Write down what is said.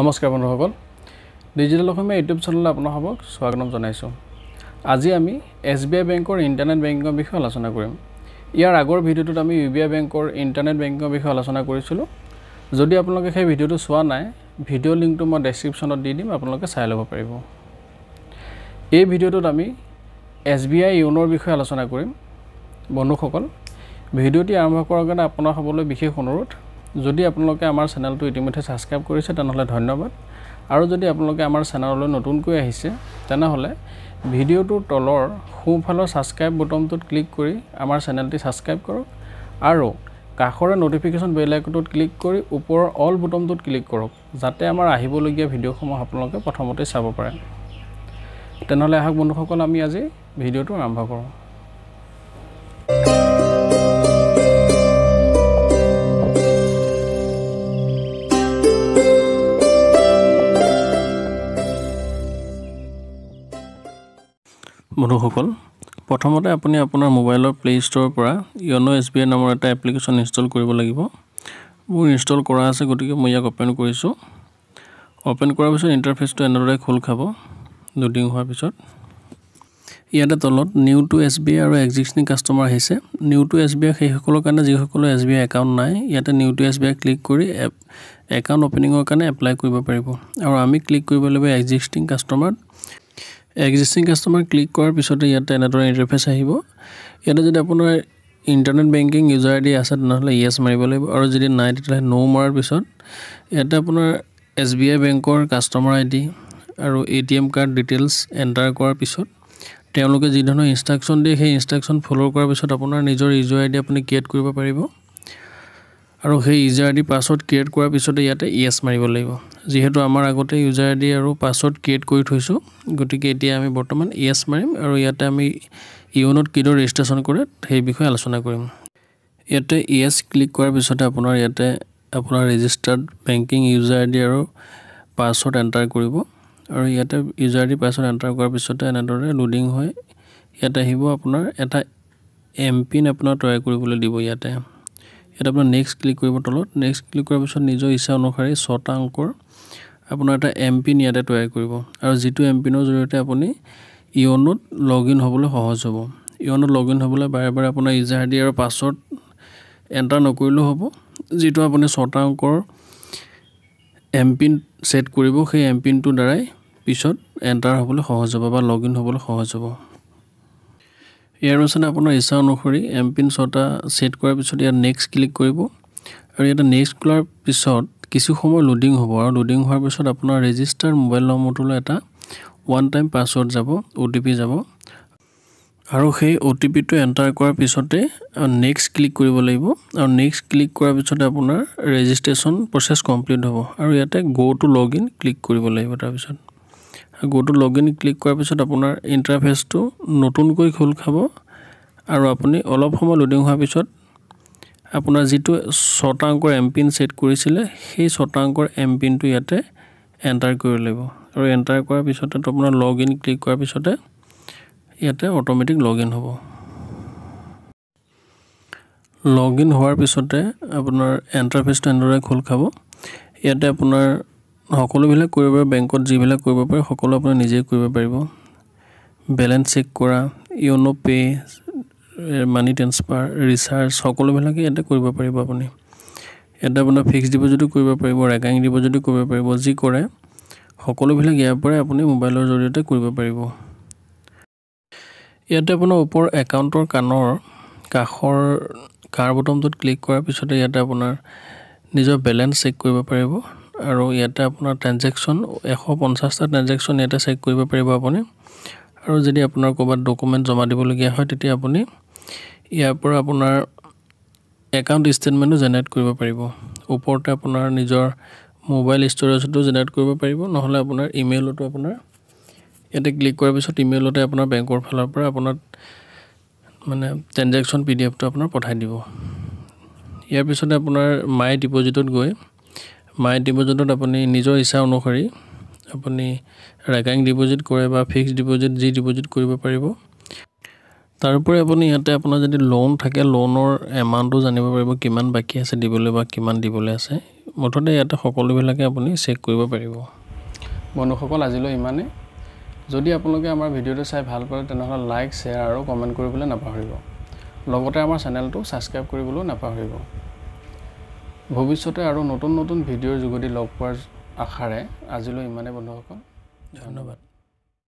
নমস্কাৰ বন্ধুসকল ডিজিটেল অসমীয়া ইউটিউব চেনেললৈ আপোনাৰ স্বাগতম জনাইছোঁ আজি আমি এছ বি আই বেংকৰ ইণ্টাৰনেট বেংকিঙৰ বিষয়ে আলোচনা কৰিম ইয়াৰ আগৰ ভিডিঅ'টোত আমি ইউ বি আই বেংকৰ ইণ্টাৰনেট বেংকিঙৰ বিষয়ে আলোচনা কৰিছিলোঁ যদি আপোনালোকে সেই ভিডিঅ'টো চোৱা নাই ভিডিঅ' লিংকটো মই ডেছক্ৰিপশ্যনত দি দিম আপোনালোকে চাই ল'ব পাৰিব এই ভিডিঅ'টোত আমি এছ বি আই ইউনৰ বিষয়ে আলোচনা কৰিম বন্ধুসকল ভিডিঅ'টি আৰম্ভ কৰাৰ কাৰণে আপোনাৰ সকলোৱে বিশেষ অনুৰোধ যদি আপোনালোকে আমাৰ চেনেলটো ইতিমধ্যে ছাবস্ক্ৰাইব কৰিছে তেনেহ'লে ধন্যবাদ আৰু যদি আপোনালোকে আমাৰ চেনেললৈ নতুনকৈ আহিছে তেনেহ'লে ভিডিঅ'টোৰ তলৰ সোঁফালৰ ছাবস্ক্ৰাইব বুটামটোত ক্লিক কৰি আমাৰ চেনেলটি ছাবস্ক্ৰাইব কৰক আৰু কাষৰে ন'টিফিকেশ্যন বেল আইকনটোত ক্লিক কৰি ওপৰৰ অল বটনটোত ক্লিক কৰক যাতে আমাৰ আহিবলগীয়া ভিডিঅ'সমূহ আপোনালোকে প্ৰথমতে চাব পাৰে তেনেহ'লে আহক বন্ধুসকল আমি আজি ভিডিঅ'টো আৰম্ভ কৰোঁ বন্ধুসকল প্ৰথমতে আপুনি আপোনাৰ মোবাইলৰ প্লে' ষ্ট'ৰৰ পৰা য়'ন' এছ বি আই নামৰ এটা এপ্লিকেশ্যন ইনষ্টল কৰিব লাগিব মোৰ ইনষ্টল কৰা আছে গতিকে মই ইয়াক অ'পেন কৰিছোঁ অ'পেন কৰাৰ পিছত ইণ্টাৰফেচটো এনেদৰে খোল খাব লোডিং হোৱাৰ পিছত ইয়াতে তলত new to S B I আৰু এক্সিষ্টিং কাষ্টমাৰ আহিছে new to S B I সেইসকলৰ কাৰণে যিসকলৰ এছ বি আই একাউণ্ট নাই ইয়াতে new to S B I click কৰি এপ একাউণ্ট অ'পেনিঙৰ কাৰণে এপ্লাই কৰিব পাৰিব আৰু আমি ক্লিক কৰিব লাগিব এক্সিষ্টিং কাষ্টমাৰত এক্সিষ্টিং কাষ্টমাৰ ক্লিক কৰাৰ পিছতে ইয়াতে এনেদৰে ইণ্টাৰফেচ আহিব ইয়াতে যদি আপোনাৰ internet banking user I D আছে তেনেহ'লে ইয়েছ মাৰিব লাগিব আৰু যদি নাই তেতিয়াহ'লে ন' মৰাৰ পিছত ইয়াতে আপোনাৰ এছ বি আই বেংকৰ কাষ্টমাৰ আই ডি আৰু A T M card details enter কৰাৰ পিছত তেওঁলোকে যি ধৰণৰ ইনষ্ট্ৰাকশ্যন দিয়ে সেই ইনষ্ট্ৰাকশ্যন ফ'ল' কৰাৰ পিছত আপোনাৰ নিজৰ ইউজাৰ আই ডি আপুনি ক্ৰিয়েট কৰিব পাৰিব আৰু সেই user I D password create কৰাৰ পিছতে ইয়াতে ইয়েছ মাৰিব লাগিব যিহেতু আমাৰ আগতে ইউজাৰ আই ডি আৰু পাছৱৰ্ড ক্ৰিয়েট কৰি থৈছোঁ গতিকে এতিয়া আমি বৰ্তমান ইয়েছ মাৰিম আৰু ইয়াতে আমি ইউনত কিদৰে ৰেজিষ্ট্ৰেশ্যন কৰে সেই বিষয়ে আলোচনা কৰিম ইয়াতে ইয়েছ ক্লিক কৰাৰ পিছতে আপোনাৰ ইয়াতে আপোনাৰ registered banking user I D আৰু পাছৱৰ্ড এণ্টাৰ কৰিব আৰু ইয়াতে user I D password enter কৰাৰ পিছতে এনেদৰে লোডিং হয় ইয়াতে আহিব আপোনাৰ এটা এম পিন আপোনাৰ তৈয়াৰ কৰিবলৈ দিব ইয়াতে ইয়াত আপোনাৰ নেক্সট ক্লিক কৰিব তলত নেক্সট ক্লিক কৰাৰ পিছত নিজৰ ইচ্ছা অনুসাৰে ছটা অংকৰ আপোনাৰ এটা এম পিন ইয়াতে তৈয়াৰ কৰিব আৰু যিটো এম পিনৰ জৰিয়তে আপুনি ইয়নোত লগ ইন হ'বলৈ সহজ হ'ব ইয়নোত লগ ইন হ'বলৈ বাৰে বাৰে আপোনাৰ ইজাৰ দি আৰু পাছৱৰ্ড এণ্টাৰ নকৰিলেও হ'ব যিটো আপুনি ছটা অংকৰ এম পিন ছেট কৰিব সেই এম পিনটোৰ দ্বাৰাই পিছত এণ্টাৰ হ'বলৈ সহজ হ'ব বা লগ ইন হ'বলৈ সহজ হ'ব ইয়াৰ পিছত আপোনাৰ ইচ্ছা অনুসৰি এম পিন ছটা ছেট কৰাৰ পিছত ইয়াত নেক্সট ক্লিক কৰিব আৰু ইয়াতে নেক্সট কৰাৰ পিছত কিছু সময় লোডিং হ'ব আৰু লোডিং হোৱাৰ পিছত আপোনাৰ ৰেজিষ্টাৰ মোবাইল নম্বৰটোলৈ এটা ওৱান টাইম পাছৱৰ্ড যাব অ' টি পি যাব আৰু সেই অ' টি পিটো এণ্টাৰ কৰাৰ পিছতে নেক্সট ক্লিক কৰিব লাগিব আৰু নেক্সট ক্লিক কৰাৰ পিছতে আপোনাৰ ৰেজিষ্ট্ৰেশ্যন প্ৰচেছ কমপ্লিট হ'ব আৰু ইয়াতে গ' টু লগ ইন ক্লিক কৰিব লাগিব তাৰপিছত গোটো লগইন ক্লিক কৰাৰ পিছত আপোনাৰ ইণ্টাৰফেচটো নতুনকৈ খোল খাব আৰু আপুনি অলপ সময় লোডিং হোৱাৰ পিছত আপোনাৰ যিটো ছটা অংকৰ এম পিন ছেট কৰিছিলে সেই ছটা অংকৰ এম পিনটো ইয়াতে এণ্টাৰ কৰি লাগিব আৰু এণ্টাৰ কৰাৰ পিছতে আপোনাৰ লগ ইন ক্লিক কৰাৰ পিছতে ইয়াতে অট'মেটিক লগ ইন হ'ব লগ ইন হোৱাৰ পিছতে আপোনাৰ এণ্টাৰফেচটো এনেদৰে খোল খাব ইয়াতে আপোনাৰ সকলোবিলাক কৰিব পাৰে বেংকত যিবিলাক কৰিব পাৰে সকলো আপুনি নিজেই কৰিব পাৰিব বেলেঞ্চ চেক কৰা YONO pay' money transfer recharge সকলোবিলাকেই ইয়াতে কৰিব পাৰিব আপুনি ইয়াতে আপোনাৰ ফিক্স ডিপ'জিটো কৰিব পাৰিব ৰেকাৰিং ডিপ'জিটো কৰিব পাৰিব যি কৰে সকলোবিলাক ইয়াৰ পৰাই আপুনি মোবাইলৰ জৰিয়তে কৰিব পাৰিব ইয়াতে আপোনাৰ ওপৰ একাউণ্টৰ কাণৰ কাষৰ কাৰ বটমটোত ক্লিক কৰাৰ পিছতে ইয়াতে আপোনাৰ নিজৰ বেলেঞ্চ চেক কৰিব পাৰিব আৰু ইয়াতে আপোনাৰ ট্ৰেঞ্জেকশ্যন এশ পঞ্চাছটা ট্ৰেঞ্জেকশ্যন ইয়াতে চেক কৰিব পাৰিব আপুনি আৰু যদি আপোনাৰ ক'ৰবাত ডকুমেণ্ট জমা দিবলগীয়া হয় তেতিয়া আপুনি ইয়াৰ পৰা আপোনাৰ একাউণ্ট ষ্টেটমেণ্টো জেনেৰেট কৰিব পাৰিব ওপৰতে আপোনাৰ নিজৰ মোবাইল ষ্ট'ৰেজতো জেনেৰেট কৰিব পাৰিব নহ'লে আপোনাৰ ইমেইলতো আপোনাৰ ইয়াতে ক্লিক কৰাৰ পিছত ইমেইলতে আপোনাৰ বেংকৰ ফালৰ পৰা আপোনাৰ মানে ট্ৰেঞ্জেকশ্যন পি ডি এফটো আপোনাৰ পঠাই দিব ইয়াৰ পিছতে আপোনাৰ মাই ডিপ'জিটত গৈ মাই ডিপ'জিটত আপুনি নিজৰ ইচ্ছা অনুসৰি আপুনি ৰেকাৰিং ডিপ'জিট কৰে বা ফিক্স ডিপ'জিট যি ডিপ'জিট কৰিব পাৰিব তাৰোপৰি আপুনি ইয়াতে আপোনাৰ যদি লোন থাকে লোনৰ এমাউণ্টটো জানিব পাৰিব কিমান বাকী আছে দিবলৈ বা কিমান দিবলৈ আছে মুঠতে ইয়াতে সকলোবিলাকে আপুনি চেক কৰিব পাৰিব বন্ধুসকল আজিলৈ ইমানেই যদি আপোনালোকে আমাৰ ভিডিঅ'টো চাই ভাল পালে তেনেহ'লে লাইক শ্বেয়াৰ আৰু কমেণ্ট কৰিবলৈ নাপাহৰিব লগতে আমাৰ চেনেলটো ছাবস্ক্ৰাইব কৰিবলৈও নাপাহৰিব ভৱিষ্যতে আৰু নতুন নতুন ভিডিঅ'ৰ যোগেদি লগ পোৱাৰ আশাৰে আজিলৈ ইমানেই বন্ধুসকল ধন্যবাদ